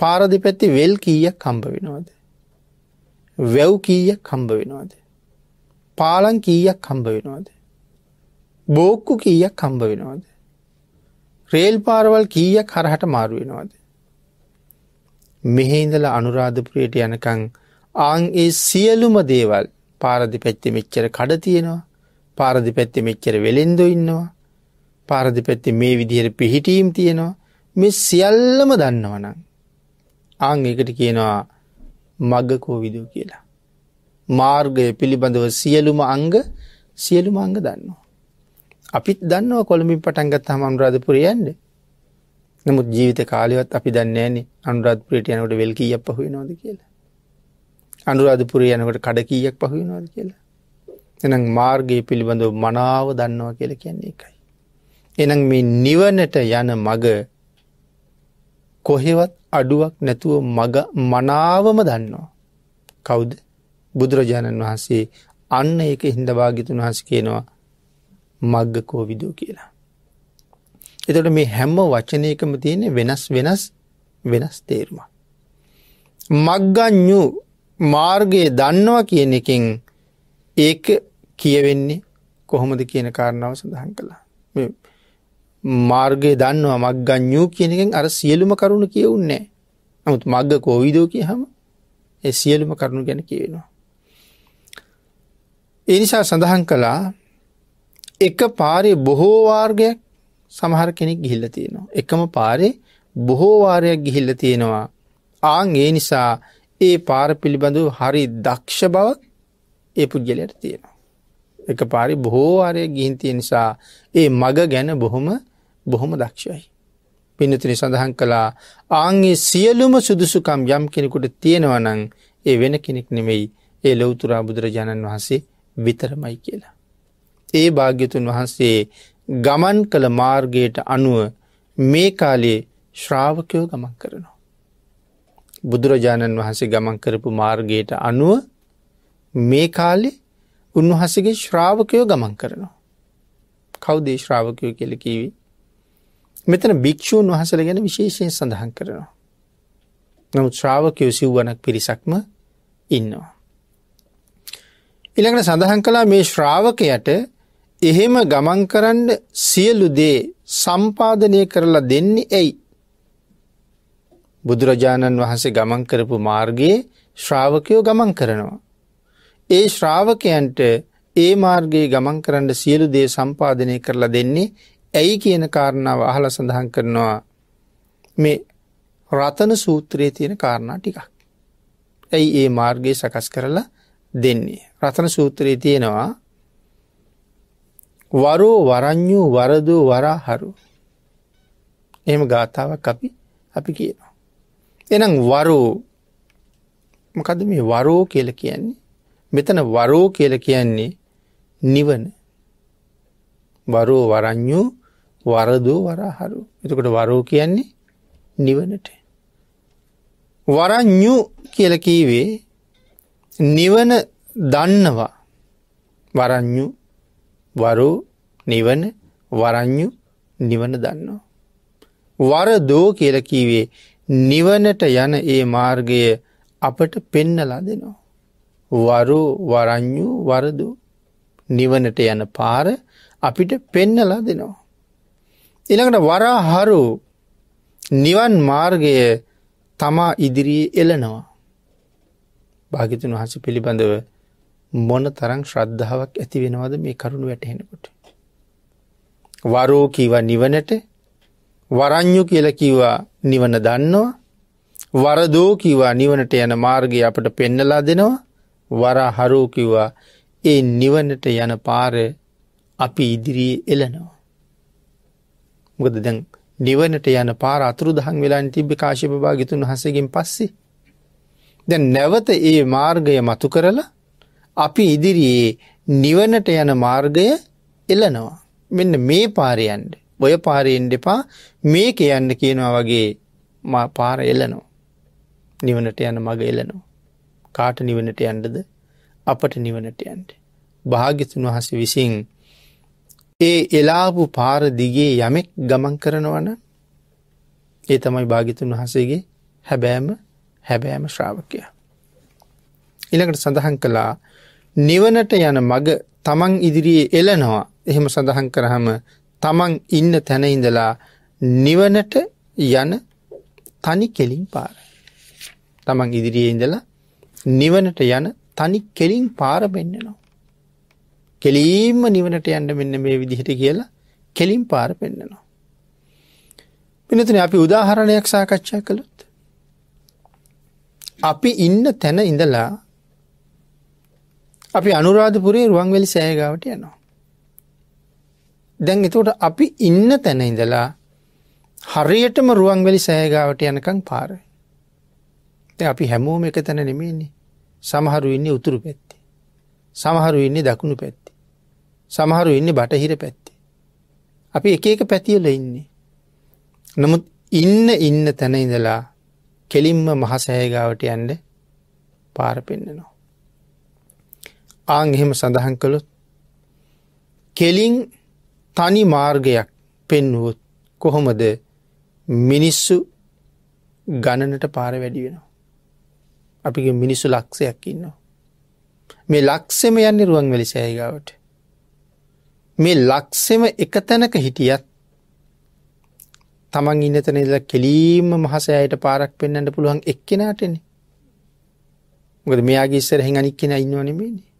Speaker 1: පාර දෙපැත්ති වෙල් කීයක් කම්බ වෙනවාද. වැව් කීයක් කම්බ වෙනවාද. පාලන් කීයක් කම්බ වෙනවාද. බෝක්කු කීයක් කම්බ වෙනවාද. රේල් පාරවල් කීයක් හරහට මාරුවෙනවාද. මෙහෙන්දල අනුරාධපුරයට යනකං ආං ඒ සියලුම දේවල් පාරදි පැත්ති මෙච්චර කඩ තියෙනවා පාරදි පැත්ති මෙච්චර වෙළෙන්දො ඉන්නවා පාරදි පැත්ති මේ විදිහයට පිහිටීම් තියෙනවා මෙ සියල්ලම දන්නවනං ආං එකට කියනවා මගකෝවිදූ කියලා. මාර්ගය පිළිබඳව සියලුම අංග සියලුම අංග දන්නවා. අපිත් දන්නවා කොළමින් පටන්ගත් හම අනුරාධපුරයන්ද. නමුත් ජීවිත කාලයවත් අපි දන්නේන අනුරාධපුරයට යනකට වෙල්කීයක් පහුව නොද කියලා. අනුරාධපුරය යනකට කඩකීයක් පහුව නොද කියලා. එනම් මාර්ගයේ පිළිබඳව මනාව දන්නවා කියල කියන්නේ එකයි. එනම් මේ නිවනට යන මග කොහෙවත් අඩුවක් නැතුව මග මනාවම දන්නවා. කවුද? බුදුරජාණන් වහන්සේ අන්න එක හින්දභාගිතුන් වහස කියනවා මග්ග කෝවිදෝ කියලා. එතට මේ හැම්ම වචනයකම තියෙන වෙනස් වෙනස් වෙනස් තේරුම. මග්ගඥු මාර්ගයේ දන්නවා කියන එකින් ඒක කියවෙන්නේ කොහොමද කියන කාරණාව සඳහන් කළා. මාර්ගය දන්නවා මක්ගඥූ කියනකින් අර සියලුම කරුණු කියවුන්නේ නමුත් මග්ග කෝවිදෝ කිය හම සියලුම කරුණු ගැන කියනවා. එනිසා සඳහන් කළා එක පාරේ බොහෝවාර්ගයක් සමහර කෙනෙක් ගිහිල්ල තියෙනවා. එකම පාරේ බොහෝවාරයක් ගිහිල්ල තියෙනවා. ආං ඒ නිසා ඒ පාර පිළිබඳු හරි දක්ෂ බවක් ඒ පුද්ගලයට තියෙනවා. එක පාරි බොහෝවාරය ගිහින්තිය නිසා ඒ මග ගැන බොහොම බොහොම දක්ෂයි. පිනතින සඳහන් කළා ආංගේ සියලුම සුදුසුකම් යම් කෙනෙකුට තියෙනවනං ඒ වෙන කෙනෙක් නෙමෙයි ඒ ලොවතුරා බුදුරජාණන් වහන්සේ විතරමයි කියලා. ඒ භාග්‍යතුන් වහන්සේ ගමන් කළ මාර්ගයට අනුව මේ කාලේ ශ්‍රාවකයෝ ගමන් කරනවා. බුදුරජාණන් වහන්සේ ගමන් කරපු මාර්ගයට අනුව මේ කාලෙ උන්වහසගේ ශ්‍රාවකයෝ ගමන් කරනවා. කෞදේ ශ්‍රාවකයෝ කෙල කීවි. මෙතන භික්‍ෂූන් වහසල ගැන විශේෂයෙන් සඳහන් කරනවා. නමුත් ශ්‍රාවකයෝ සිව්ුවනක් පිරිසක්ම ඉන්නවා. ඉළඟට සඳහන් කලා මේ ශ්‍රාවකයට එහෙම ගමන් කරන්න සියලු දේ සම්පාධනය කරලා දෙන්නේ ඇයි. බුදුරජාණන් වහන්සේ ගමන් කරපු මාර්ගයේ ශ්‍රාවකයෝ ගමන් කරනවා. ඒ ශ්‍රාවකයන්ට ඒ මාර්ගයේ ගමන් කරන්න සියලු දේ සම්පාධනය කරලා දෙන්නේ ඇයි කියන කාරණාව අහල සඳහන් කරනවා මේ රතන සූත්‍රයේ තියෙන කාරණා ටිකක්. ඇයි ඒ මාර්ගයේ සකස් කරලා දෙන්නේ. රතන සූත්‍රයේ තියෙනවා වරෝ වරං්ඥූ වරදූ වරාහරු එම ගාථාවක් අපි අපි කියනවා. එනම් වරෝ මකද මේ වරෝ කියල කියන්නේ මෙතන වරෝ කියල කියන්නේ නිවන වරෝ වරං්ඥූ වරදූ වරහරු එතකොට වරෝ කියන්නේ නිවනට. වරං්ඥු කියලකීවේ නිවන දන්නවා වරං්ඥු වරෝ නිවන වරං්ඥු නිවන දන්නවා. වර දෝ කියල කීවේ නිවනට යන ඒ මාර්ගය අපට පෙන්නලා දෙනවා. වරෝ වරං්ඥු වරදු නිවනට යන පාර අපිට පෙන්නලා දෙනවා. එළඟට වරා හරු නිවන් මාර්ගය තමා ඉදිරියේ එලනවා. භාගිතුන් වහස පිළිබඳව මොන තරං ශ්‍රද්ධාවක් ඇති වෙනවද මේ කරුණු වැටහෙනකොට. වරෝ කීවා නිවනට වරං්ඥු කියල කිව්වා නිවන දන්නවා වරදෝ කිවා නිවනට යන මාර්ගය අපට පෙන්නලා දෙනවා වරා හරෝ කිවා ඒ නිවනට යන පාර අපි ඉදිරියේ එලනවා. ගොද දැන් නිවනට යන පාර අතුරු දහන් වෙලා තිබි කාශිප භාගිතුන් හසගෙන් පස්සේ. දැන් නැවත ඒ මාර්ගය මතු කරලා අපි ඉදිරියේ නිවනට යන මාර්ගය එලනවා. මෙන්න මේ පාරයන්ට. ඔය පාරයෙන් දෙපා මේක යන්න කියනවා වගේ පාර එලනෝ. නිවනට යන මග එලනෝ. කාට නිවනට යන්ඩද අපට නිවනට යන්ට. භාගිතුන් වහස විසින් ඒ එලාපු පාර දිගේ යමෙක් ගමන් කරනවන ඒ තමයි භාගිතුන් වහසේගේ හැබෑම හැබෑම ශ්‍රාවකයා. ඉළඟට සඳහන් කලා නිවනට යන මග තමන් ඉදිරියේ එලනවා එහෙම සඳහන් කරහම තමන් ඉන්න තැනඉඳලා නිවනට යන තනි කෙලින් පාර. තමන් ඉදිරියේ ඉඳලා නිවනට යන තනි කෙලින් පාර පෙන්න්නනවා. කෙලීම්ම නිවනට යන්න මෙන්න මේ විදිහට කියලා කෙලින් පාර පෙන්න්නනවා. පිනතින අපි උදාහරණයක් සාකච්ඡා කළොත්. අපි ඉන්න තැන ඉඳලා අපි අනුරාධපුරේ රුවන්වැලි සෑගාවට යනවා. දැන් එතකොට අපි ඉන්න තැන ඉඳලා හරියටම රුවන්වැලි සෑගාවට යනකං පාර. අපි හැමෝම එක තැන නෙමේන්නේ සමහරු ඉන්නේ උතුරු පැත්ති. සමහරු ඉන්නේ දකුණු පැත්ති. සමහරු ඉන්නේ බටහිර පැත්ති. අපි එක එක පැතිවල ඉන්නේ. නමුත් ඉන්න ඉන්න තැන ඉඳලා කෙලින්ම මහසෑගාවට යන්ඩ පාර පෙන්න්නනවා. ආං එහෙම සඳහන් කළොත් කෙලින් තනි මාර්ගයක් පෙන්වුවොත් කොහොමද මිනිස්සු ගණනට පාර වැඩි වෙනවා. අපි මිනිස්සු ලක්ෂයක් ඉන්නවා. මේ ලක්සෙම යන්නේ රුවන් වැලි සෑයිගාවට. මේ ලක්සෙම එක තැනක හිටියත් තමන් ඉන්නතන ඉදල කෙලීම මහසෑයට පාරක් පෙන්න්නට පුළුවන් එක්කෙනටනේ. ගොද මෙයාගේ ඉස්සර හැඟනික් කෙන ඉන්නවනෙමේනේ.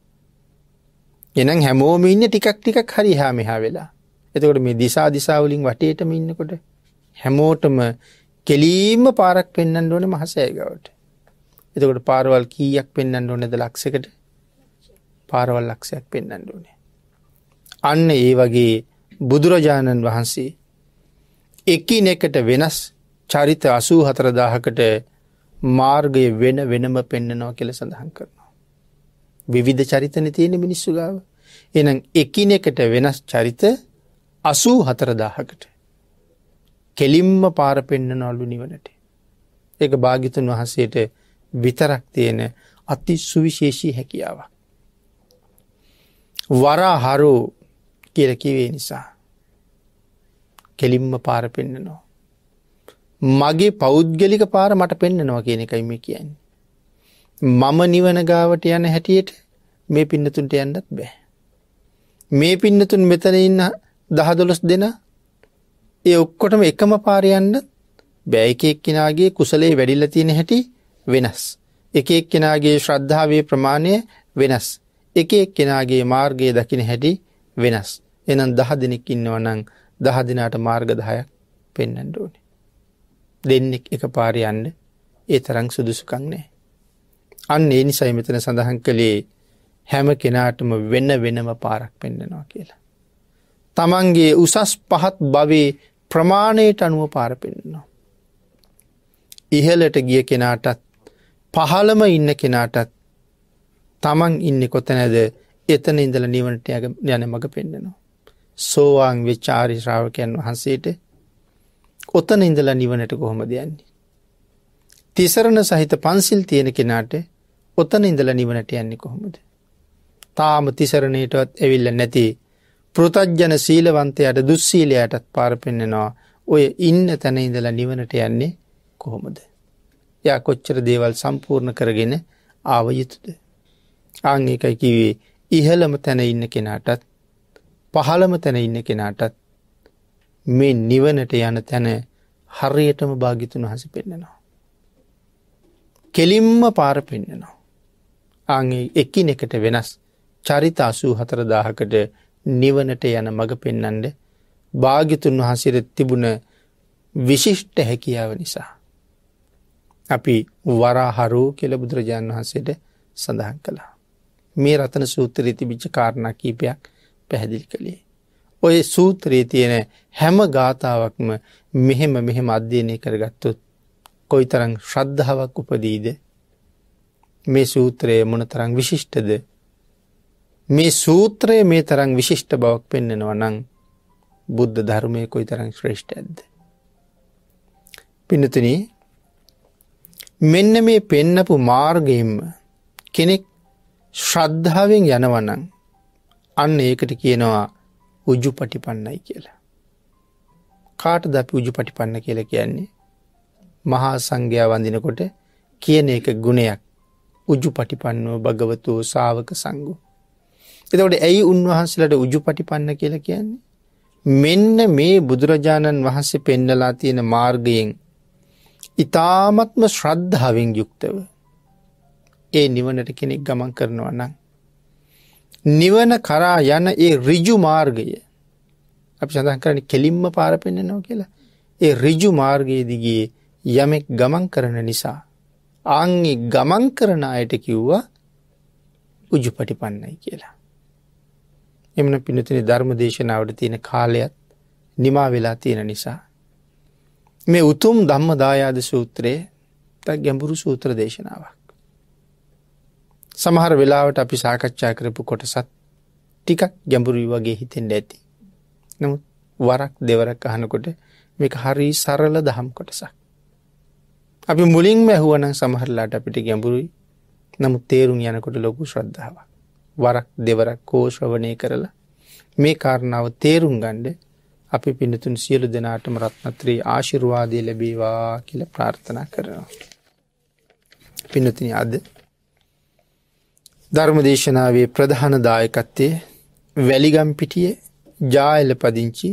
Speaker 1: එනම් හැමෝම ඉන්න ටිකක් ටිකක් හරි හා මෙහා වෙලා. එතකොට මේ දිසා දිසාවලින් වටේටම ඉන්නකොට හැමෝටම කෙලීම පාරක් පෙන්න්න ඕන මහසෑගවට. එතකොට පාරවල් කීයක් පෙන්න්න ඕනෙද ලක්සකට පාරවල් ලක්ෂයක් පෙන්න්න ඕනේ. අන්න ඒ වගේ බුදුරජාණන් වහන්සේ එකි නෙකට වෙනස් චරිත අසූ හතරදාහකට මාර්ගය වෙන වෙනම පෙන්නනවා කෙළ සඳහන් කරන. විවිධ චරිතන තියෙන මිනිස්සු ගාව. එනම් එකිනෙකට වෙනස් චරිත අසූ හතරදාහකට. කෙලින්ම පාර පෙන්න්න නොල්ලු නිවනට. ඒක භාගිතුන් වහන්සේට විතරක් තියෙන අති සුවිශේෂී හැකියාවක්. වරා හරු කියලකිවේ නිසා. කෙලින්ම පාර පෙන්න්න නෝ. මගේ පෞද්ගලික පාර මට පෙන්න්න නොව කියන එකයි මේ කියන්නේ. මම නිවන ගාවට යන හැටියට මේ පින්නතුන්ට යන්නත් බෑ. මේ පින්නතුන් මෙතන ඉන්න දහදොළොස් දෙන ඒ ඔක්කොටම එකම පාරයන්න බෑකෙක් කෙනගේ කුසලේ වැඩිල්ල තියෙන හැටි වෙනස්. එකෙක් කෙනගේ ශ්‍රද්ධාවේ ප්‍රමාණය වෙනස්. එකෙක් කෙනගේ මාර්ගයේ දකින හැටි වෙනස්. එනම් දහ දෙනෙක් ඉන්නවනං දහ දෙනාට මාර්ග දහයක් පෙන්නට ඕනේ. දෙන්නෙක් එක පාරයන්න ඒ තරං සුදුසුකක් නෑ. අන්න ඒ නිසයි මෙතන සඳහන් කළේ හැම කෙනාටම වෙන්න වෙනම පාරක් පෙන්ඩනවා කියලා. තමන්ගේ උසස් පහත් බවේ ප්‍රමාණයට අනුව පාර පෙන්නවා. ඉහලට ගිය කෙනාටත් පහළම ඉන්න කෙනාටත් තමන් ඉන්න කොතනැද එතන ඉඳල නිවනට යන මඟ පෙන්න්නනවා. සෝවාන් වෙච්චාරි ශ්‍රාවකයන් වහන්සේට ඔතන ඉඳලා නිවනට කොහොමද යන්නේ. තිසරණ සහිත පන්සිල් තියෙන කෙනාට ඔතන ඉඳල නිවනට යන්නේ කොහොමද. තාම තිසරණයටත් ඇවිල්ල නැති පෘතජ්ජන සීලවන්තයට දුස්සීලයටත් පාරපෙන්න්නෙනවා ඔය ඉන්න තැන ඉඳලා නිවනට යන්නේ කොහොමද. යා කොච්චර දේවල් සම්පූර්ණ කරගෙන ආවයුතුද. ආං එකයි කිවේ ඉහළම තැන ඉන්න කෙනාටත් පහළම තැන ඉන්න කෙනාටත් මේ නිවනට යන තැන හරියටම භාගිතුන් හස පෙන්න්නනවා. කෙලින්ම පාර පෙන්න්නනවා. අගේ එකින් එකට වෙනස් චරිත අසූ හතරදාහකට නිවනට යන මඟ පෙන්නන්ඩ භාගිතුන් වහසිර තිබුණ විශිෂ්ට හැකියාව නිසා. අපි වරාහරෝ කෙල බුදුරජාණන් වහන්සේට සඳහන් කළා. මේ රතන සූත්‍රී තිබිච්ච කාරණ කීපයක් පැහැදිල් කළේ. ඔය සූත්‍රයේ තියෙන හැම ගාථාවක්ම මෙහෙම මෙහෙම අධ්‍යයනය කරගත්තුත් කොයි තරං ශ්‍රද්ධාවක් උපදීද මේ සූත්‍රය මොන තරං විශිෂ්ටද මේ සූත්‍රය මේ තරං විශිෂ්ට බවක් පෙන්නෙනව නං බුද්ධ ධර්මය කොයි තරං ශ්‍රේෂ්ඨ ඇද්ද. පිනතුන මෙන්න මේ පෙන්නපු මාර්ගයෙන්ම කෙනෙක් ශ්‍රද්ධාවෙන් යනවනං අන්න ඒකට කියනවා උජු පටිපන්නයි කියලා. කාට ද අපි උජු පටිපන්න කියලා කියන්නේ මහා සංඝයා වඳනකොට කියන එක ගුණයක් උජු පටිපන්නෝ භගවතෝ සාවක සංගු. එතකොට ඇයි උන්වහන්සලට උජු පටිපන්න කියලා කියන්නේ. මෙන්න මේ බුදුරජාණන් වහන්සේ පෙන්නලා තියෙන මාර්ගයෙන් ඉතාමත්ම ශ්‍රද්ධාවෙන් යුක්තව ඒ නිවනට කෙනෙක් ගමන් කරනවා නම්. නිවන කරා යන ඒ රිජු මාර්ගය අපි සඳහන් කරන කෙලින්ම පාර පෙන්න්නනෝ කියලා ඒ රිජු මාර්ගයේ දිගේ යමෙක් ගමන් කරන නිසා. ආංගේ ගමන් කරන අයට කිව්වා උජුපටි පන්නයි කියලා. එමන පිනතින ධර්ම දේශනාවට තියෙන කාලයත් නිමා වෙලා තියෙන නිසා. මේ උතුම් ධම්ම දායාද සූත්‍රයේ ත ගැඹුරු සූත්‍ර දේශනාවක්. සමහර වෙලාවට අපි සාකච්ඡා කරපු කොටසත් ටිකක් ගැඹුරුයි වගේ හිතෙන්ට ඇති. නමුත් වරක් දෙවරක් අහනකොට මේක හරි සරල දහම් කොටසක්. අපි මුලින්ම ඇහුවනම් සමහරලාට අපිට ගැඹුරුයි නමුත් තේරුම් යනකොට ලොකු ශ්‍රද්ධාව. වරක් දෙවරක් කෝශ්‍රවනය කරලා මේ කාරණාව තේරුම් ගණ්ඩ අපි පිනතුන් සියලු දෙනාටම රත්නත්‍රී ආශිරවාදය ලැබේවා කියල ප්‍රාර්ථනා කරනවා. පිනතින අද ධර්මදේශනාවේ ප්‍රධාන දායකත්තේ වැලිගම්පිටිය ජායල පදිංචි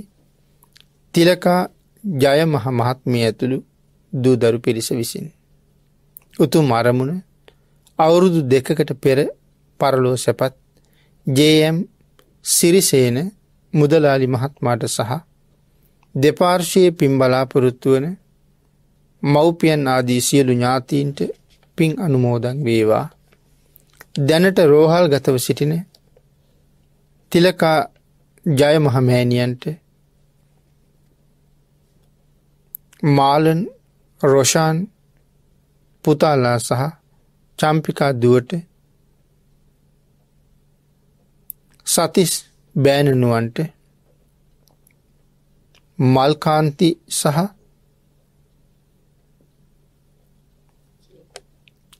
Speaker 1: තිලකා ජය මහ මහත්මය ඇතුළු දූදරු පිරිස විසින්. උතුම් අරමුණ අවුරුදු දෙකකට පෙර පරලෝ සැපත් ජයම් සිරිසේන මුදලාලි මහත්මාට සහ දෙපාර්ශයේ පින් බලාපොරොත්තුවන මව්පියන් ආදී සියලු ඥාතීන්ට පින් අනුමෝදන් වේවා දැනට රෝහල් ගතව සිටින තිලකා ජය මහමෑණියන්ට මාලන් රොෂාන් පුතාලා සහ චම්පිකා දුවට සතිස් බෑනනුවන්ට මල්කාන්ති සහ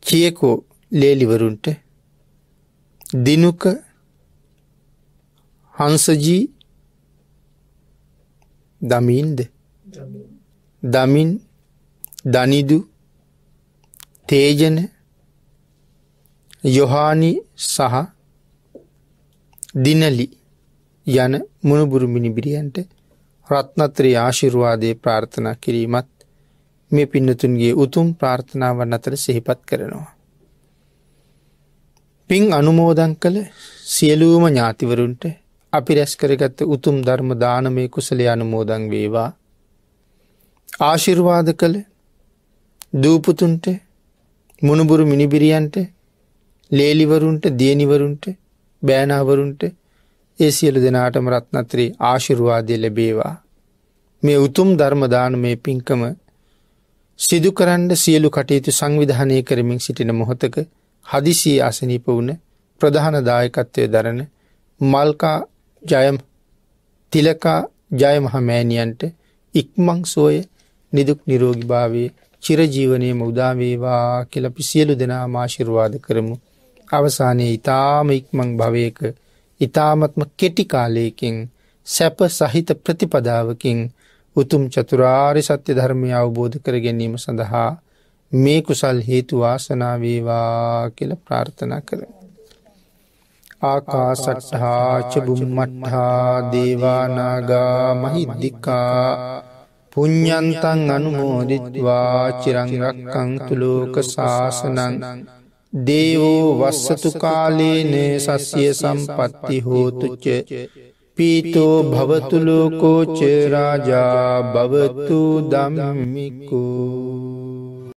Speaker 1: කියකෝ ලේලිවරුන්ට දිනුක හංසජී දමීන්ද දමින් දනිදු තේජන යොහානි සහ දිනලි යන මුණුබුරු මිනිබිරියන්ට රත්නත්‍රී ආශිරවාදය ප්‍රාර්ථනා කිරීමත් මේ පින්නතුන්ගේ උතුම් ප්‍රාර්ථනාවන් අතර සිහිපත් කරනවා. පින් අනුමෝදන් කළ සියලූම ඥාතිවරුන්ට අපි රැස් කරගත්ත උතුම් ධර්ම දානමය කුසල අනුමෝදන් වේවා ආශිර්වාද කළ දූපුතුන්ට මුණුබුරු මිනිබිරියන්ට ලේලිවරුන්ට දියනිවරුන්ට බෑනාවරුන්ට ඒ සියලු දෙනාටම රත්නත්‍රී ආශිරුවාදය ලැබේවා. මේ උතුම් ධර්මදාන මේ පින්කම සිදුකරන්ඩ සියලු කටයුතු සංවිධානය කරමින් සිටින මොහොතක හදිසී අසනීප වුණ ප්‍රධාන දායකත්වය දරන මල්කා ජයම් තිලකා ජයමහමෑණියන්ට ඉක්මං සෝය නිදුක් නිරෝගිභාවය චිරජීවනයම උදාවේවා කෙලපි සියලු දෙනා මාශිර්වාද කරමු. අවසානයේ ඉතාම ඉක්මං භවයක ඉතාමත්ම කෙටිකාලයකින් සැප සහිත ප්‍රතිපදාවකින් උතුම් චතුරාරි සත්‍ය ධර්මය අවබෝධ කර ගැනීම සඳහා මේ කුසල් හේතු වාසනාවේවා කියල ප්‍රාර්ථනා කර. ආකාසටහා චබුම්මට්හා දේවානාගා මහිද්දිිකා පුඤ්ඥන්තන් අනුමෝදිත්වා චිරංරක්කං තුළෝක ශාසනන් දේවෝ වස්සතු කාලේනේ සස්්‍යය සම්පත්ති හෝතුච්ච පීතෝ භවතුලෝකෝචරාජා භවතු දමමිකෝ